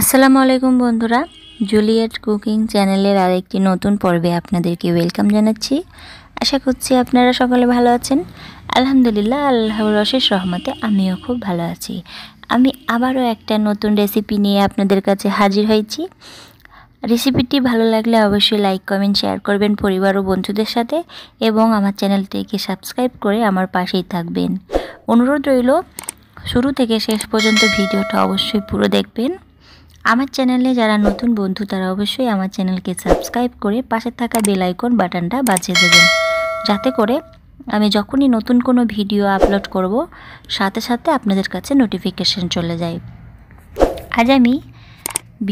আসসালামু আলাইকুম বন্ধুরা জুলিয়েট কুকিং চ্যানেলের আরেকটি নতুন পর্বে আপনাদেরকে ওয়েলকাম জানাচ্ছি আশা করছি আপনারা সকলে ভালো আছেন আলহামদুলিল্লাহ আল্লাহর রশেষ রহমতে আমিও খুব ভালো আছি আমি আবারও একটা নতুন রেসিপি নিয়ে আপনাদের কাছে হাজির হয়েছি রেসিপিটি ভালো লাগলে অবশ্যই লাইক কমেন্ট শেয়ার করবেন পরিবার ও বন্ধুদের সাথে এবং আমার চ্যানেলটিকে সাবস্ক্রাইব করে আমার পাশেই থাকবেন অনুরোধ রইল শুরু থেকে শেষ পর্যন্ত ভিডিওটা অবশ্যই পুরো দেখবেন আমার চ্যানেলে যারা নতুন বন্ধু তারা অবশ্যই আমার চ্যানেলকে সাবস্ক্রাইব করে পাশে থাকা বেল আইকন বাটনটা বাজিয়ে দেবেন যাতে করে আমি যখনই নতুন কোনো ভিডিও আপলোড করব সাথে সাথে আপনাদের কাছে নোটিফিকেশান চলে যায় আজ আমি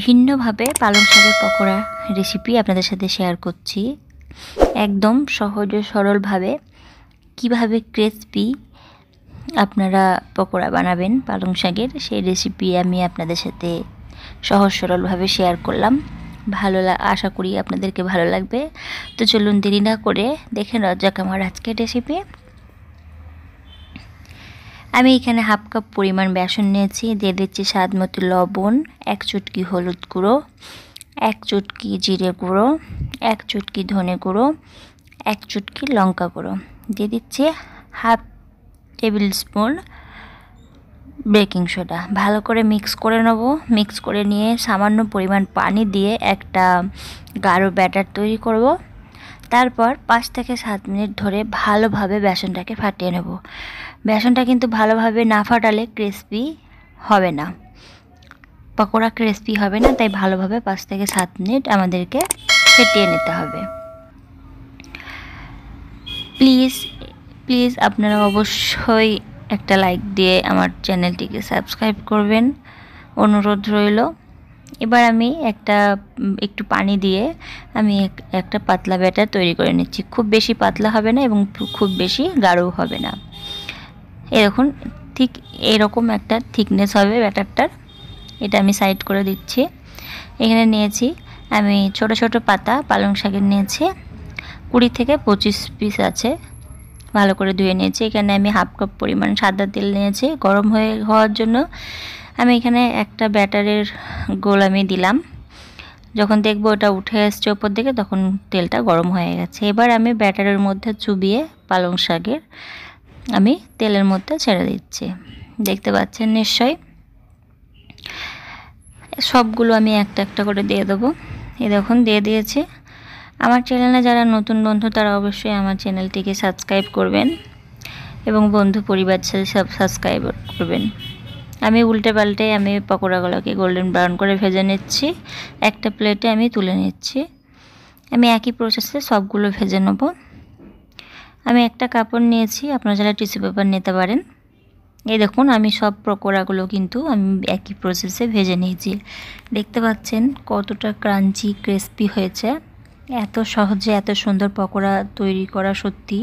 ভিন্নভাবে পালং শাকের পকোড়া রেসিপি আপনাদের সাথে শেয়ার করছি একদম সহজ ও সরলভাবে কিভাবে ক্রেসপি আপনারা পকোড়া বানাবেন পালং শাকের সেই রেসিপি আমি আপনাদের সাথে সহজ সরলভাবে শেয়ার করলাম ভালো আশা করি আপনাদেরকে ভালো লাগবে তো চলুন দেরি না করে দেখে নেওয়া যাক আমার আজকের রেসিপি আমি এখানে হাফ কাপ পরিমাণ বেসন নিয়েছি দিয়ে দিচ্ছি স্বাদ মতো লবণ এক চুটকি হলুদ গুঁড়ো এক চুটকি জিরে গুঁড়ো এক চুটকি ধনে গুঁড়ো এক চুটকি লঙ্কা গুঁড়ো দিয়ে দিচ্ছি half tablespoon baking soda ভালো করে মিক্স করে নেব মিক্স করে নিয়ে সামান্য পরিমাণ পানি দিয়ে একটা গাঢ় ব্যাটার তৈরি করব তারপর পাঁচ থেকে সাত মিনিট ধরে ভালোভাবে বেসনটাকে ফাটিয়ে নেব বেসনটা কিন্তু ভালোভাবে না ফাটালে ক্রিসপি হবে না পকোড়া ক্রিসপি হবে না তাই ভালোভাবে পাঁচ থেকে সাত মিনিট আমাদেরকে ফেটিয়ে নিতে হবে প্লিজ প্লিজ আপনারা অবশ্যই একটা লাইক দিয়ে আমার চ্যানেলটিকে সাবস্ক্রাইব করবেন অনুরোধ রইল এবার আমি একটা একটু পানি দিয়ে আমি একটা পাতলা ব্যাটার তৈরি করে নিচ্ছি খুব বেশি পাতলা হবে না এবং খুব বেশি গাঢ়ও হবে না এরকম ঠিক এরকম একটা থিকনেস হবে ব্যাটারটার এটা আমি সাইড করে দিচ্ছি এখানে নিয়েছি আমি ছোট ছোট পাতা পালং শাকের নিয়েছি কুড়ি থেকে পঁচিশ পিস আছে ভালো করে ধুয়ে নিয়েছি এখানে আমি হাফ কাপ পরিমাণ সাদা তেল নিয়েছি গরম হয়ে হওয়ার জন্য আমি এখানে একটা ব্যাটারের গোল আমি দিলাম যখন দেখবো ওটা উঠে আসছে ওপর দিকে তখন তেলটা গরম হয়ে গেছে এবার আমি ব্যাটারের মধ্যে চুবিয়ে পালং শাকের আমি তেলের মধ্যে ছেড়ে দিচ্ছি দেখতে পাচ্ছেন নিশ্চয়ই সবগুলো আমি একটা একটা করে দিয়ে দেবো এ দেখুন দিয়ে দিয়েছি আমার চ্যানেলে যারা নতুন বন্ধু তারা অবশ্যই আমার চ্যানেলটিকে সাবস্ক্রাইব করবেন এবং বন্ধু পরিবার সব সাবস্ক্রাইব করবেন আমি উল্টে পাল্টে আমি পকোড়াগুলোকে গোল্ডেন ব্রাউন করে ভেজে নিচ্ছি একটা প্লেটে আমি তুলে নিচ্ছি আমি একই প্রসেসে সবগুলো ভেজে নেব আমি একটা কাপড় নিয়েছি আপনারা যারা টিস্যু পেপার নিতে পারেন এই দেখুন আমি সব পকোড়াগুলো কিন্তু আমি একই প্রসেসে ভেজে নিয়েছি দেখতে পাচ্ছেন কতটা ক্রাঞ্চি ক্রিস্পি হয়েছে এত সহজে এত সুন্দর পকোড়া তৈরি করা সত্যি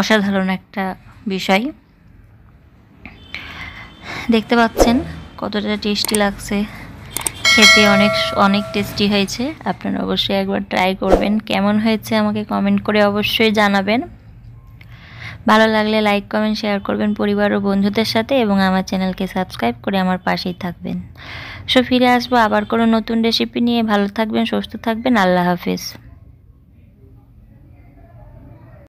অসাধারণ একটা বিষয় দেখতে পাচ্ছেন কতটা টেস্টি লাগছে খেতে অনেক অনেক টেস্টি হয়েছে আপনারা অবশ্যই একবার ট্রাই করবেন কেমন হয়েছে আমাকে কমেন্ট করে অবশ্যই জানাবেন ভালো লাগলে লাইক কমেন্ট শেয়ার করবেন পরিবার ও বন্ধুদের সাথে এবং আমার চ্যানেলকে সাবস্ক্রাইব করে আমার পাশেই থাকবেন সো ফিরে আসবো আবার কোনো নতুন রেসিপি নিয়ে ভালো থাকবেন সুস্থ থাকবেন আল্লাহ হাফিজ